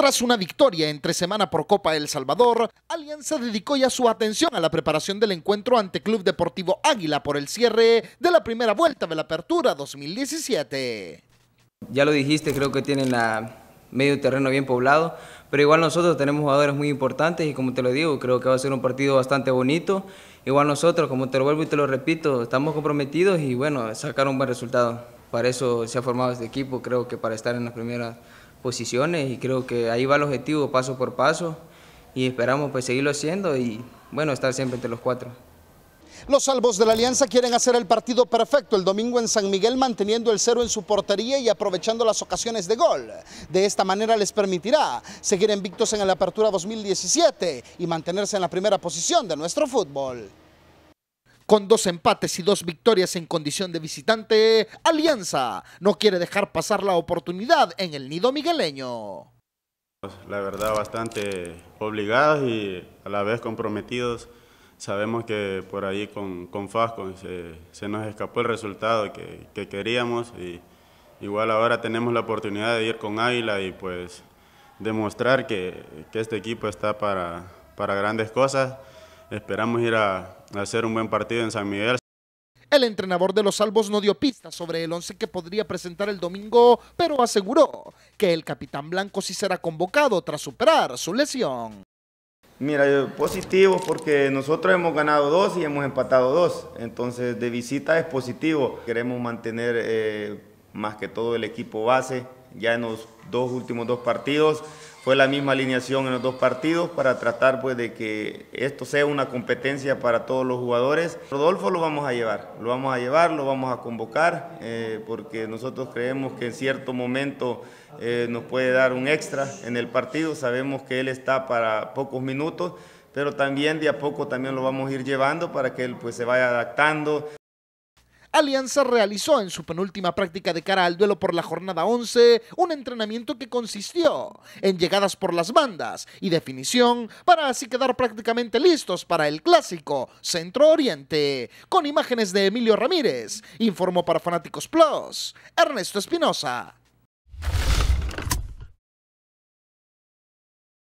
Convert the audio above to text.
Tras una victoria entre semana por Copa El Salvador, Alianza dedicó ya su atención a la preparación del encuentro ante Club Deportivo Águila por el cierre de la primera vuelta de la Apertura 2017. Ya lo dijiste, creo que tienen la medio terreno bien poblado, pero igual nosotros tenemos jugadores muy importantes y como te lo digo, creo que va a ser un partido bastante bonito. Igual nosotros, como te lo vuelvo y te lo repito, estamos comprometidos y bueno, sacar un buen resultado. Para eso se ha formado este equipo, creo que para estar en las primeras posiciones y creo que ahí va el objetivo paso por paso y esperamos pues seguirlo haciendo y bueno, estar siempre entre los cuatro. Los salvos de la Alianza quieren hacer el partido perfecto el domingo en San Miguel manteniendo el cero en su portería y aprovechando las ocasiones de gol. De esta manera les permitirá seguir invictos en la Apertura 2017 y mantenerse en la primera posición de nuestro fútbol. Con dos empates y dos victorias en condición de visitante, Alianza no quiere dejar pasar la oportunidad en el nido migueleño. La verdad, bastante obligados y a la vez comprometidos. Sabemos que por ahí con, con Fasco se, nos escapó el resultado que, que queríamos y igual ahora tenemos la oportunidad de ir con Águila y pues demostrar que, que este equipo está para, para grandes cosas. Esperamos ir a, hacer un buen partido en San Miguel. El entrenador de los Salvos no dio pistas sobre el 11 que podría presentar el domingo, pero aseguró que el capitán blanco sí será convocado tras superar su lesión. Mira, positivo porque nosotros hemos ganado dos y hemos empatado dos, entonces de visita es positivo. Queremos mantener eh, más que todo el equipo base, ya en los dos últimos dos partidos fue la misma alineación en los dos partidos para tratar pues de que esto sea una competencia para todos los jugadores. Rodolfo lo vamos a llevar, lo vamos a llevar, lo vamos a convocar eh, porque nosotros creemos que en cierto momento eh, nos puede dar un extra en el partido, sabemos que él está para pocos minutos, pero también de a poco también lo vamos a ir llevando para que él pues se vaya adaptando. Alianza realizó en su penúltima práctica de cara al duelo por la jornada 11 un entrenamiento que consistió en llegadas por las bandas y definición para así quedar prácticamente listos para el clásico Centro Oriente. Con imágenes de Emilio Ramírez, informó para Fanáticos Plus, Ernesto Espinosa.